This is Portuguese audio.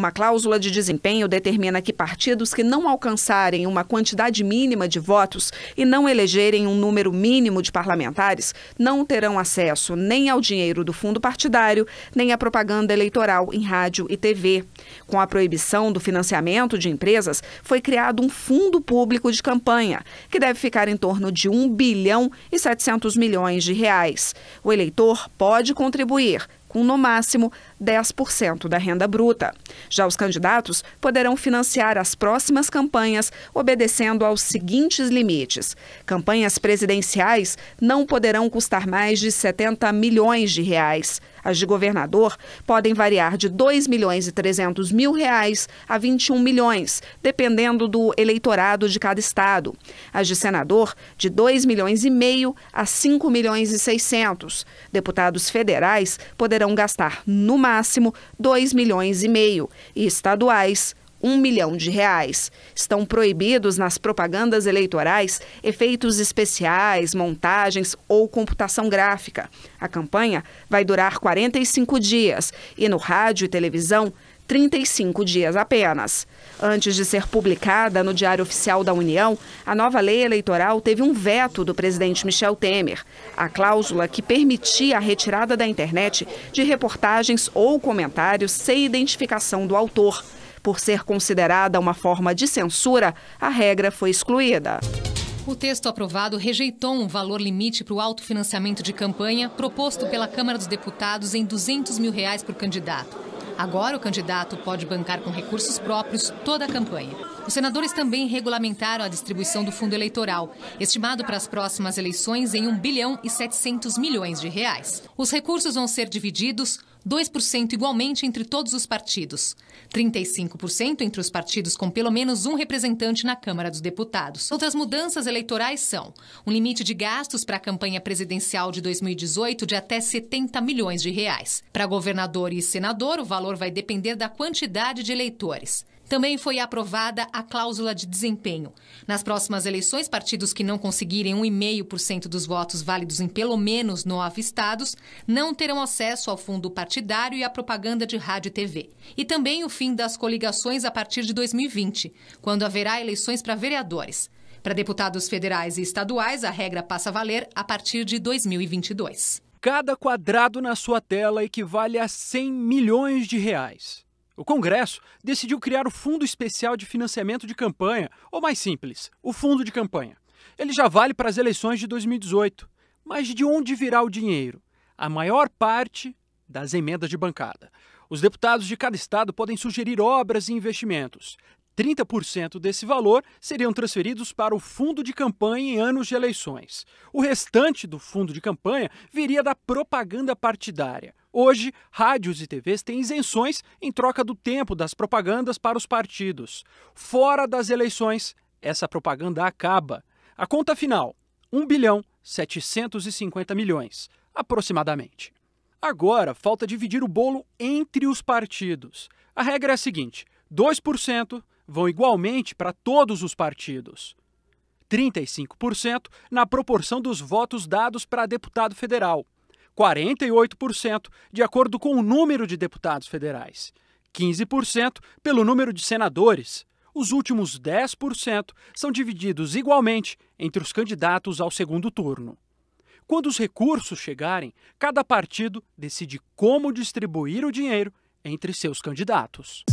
Uma cláusula de desempenho determina que partidos que não alcançarem uma quantidade mínima de votos e não elegerem um número mínimo de parlamentares não terão acesso nem ao dinheiro do fundo partidário, nem à propaganda eleitoral em rádio e TV. Com a proibição do financiamento de empresas, foi criado um fundo público de campanha, que deve ficar em torno de 1 bilhão e 700 milhões de reais. O eleitor pode contribuir com no máximo 10% da renda bruta. Já os candidatos poderão financiar as próximas campanhas obedecendo aos seguintes limites: campanhas presidenciais não poderão custar mais de 70 milhões de reais. As de governador podem variar de 2 milhões e 300 mil reais a 21 milhões, dependendo do eleitorado de cada estado. As de senador, de 2 milhões e meio a 5 milhões e 600. Deputados federais poderão gastar, no máximo, 2 milhões e meio e estaduais, um milhão de reais. Estão proibidos nas propagandas eleitorais efeitos especiais, montagens ou computação gráfica. A campanha vai durar 45 dias e no rádio e televisão 35 dias apenas. Antes de ser publicada no Diário Oficial da União, a nova lei eleitoral teve um veto do presidente Michel Temer. A cláusula que permitia a retirada da internet de reportagens ou comentários sem identificação do autor. Por ser considerada uma forma de censura, a regra foi excluída. O texto aprovado rejeitou um valor limite para o autofinanciamento de campanha proposto pela Câmara dos Deputados em 200 mil reais por candidato. Agora, o candidato pode bancar com recursos próprios toda a campanha. Os senadores também regulamentaram a distribuição do fundo eleitoral, estimado para as próximas eleições em 1 bilhão e 700 milhões de reais. Os recursos vão ser divididos 2% igualmente entre todos os partidos, 35% entre os partidos com pelo menos um representante na Câmara dos Deputados. Outras mudanças eleitorais são um limite de gastos para a campanha presidencial de 2018 de até 70 milhões de reais. Para governador e senador, o valor vai depender da quantidade de eleitores. Também foi aprovada a cláusula de desempenho. Nas próximas eleições, partidos que não conseguirem 1,5% dos votos válidos em pelo menos nove estados não terão acesso ao fundo partidário e à propaganda de rádio e TV. E também o fim das coligações a partir de 2020, quando haverá eleições para vereadores. Para deputados federais e estaduais, a regra passa a valer a partir de 2022. Cada quadrado na sua tela equivale a 100 milhões de reais. O Congresso decidiu criar o Fundo Especial de Financiamento de Campanha, ou mais simples, o Fundo de Campanha. Ele já vale para as eleições de 2018. Mas de onde virá o dinheiro? A maior parte das emendas de bancada. Os deputados de cada estado podem sugerir obras e investimentos. 30% desse valor seriam transferidos para o fundo de campanha em anos de eleições. O restante do fundo de campanha viria da propaganda partidária. Hoje, rádios e TVs têm isenções em troca do tempo das propagandas para os partidos. Fora das eleições, essa propaganda acaba. A conta final: 1 bilhão 750 milhões, aproximadamente. Agora, falta dividir o bolo entre os partidos. A regra é a seguinte: 2% vão igualmente para todos os partidos. 35% na proporção dos votos dados para deputado federal, 48% de acordo com o número de deputados federais, 15% pelo número de senadores. Os últimos 10% são divididos igualmente entre os candidatos ao segundo turno. Quando os recursos chegarem, cada partido decide como distribuir o dinheiro entre seus candidatos.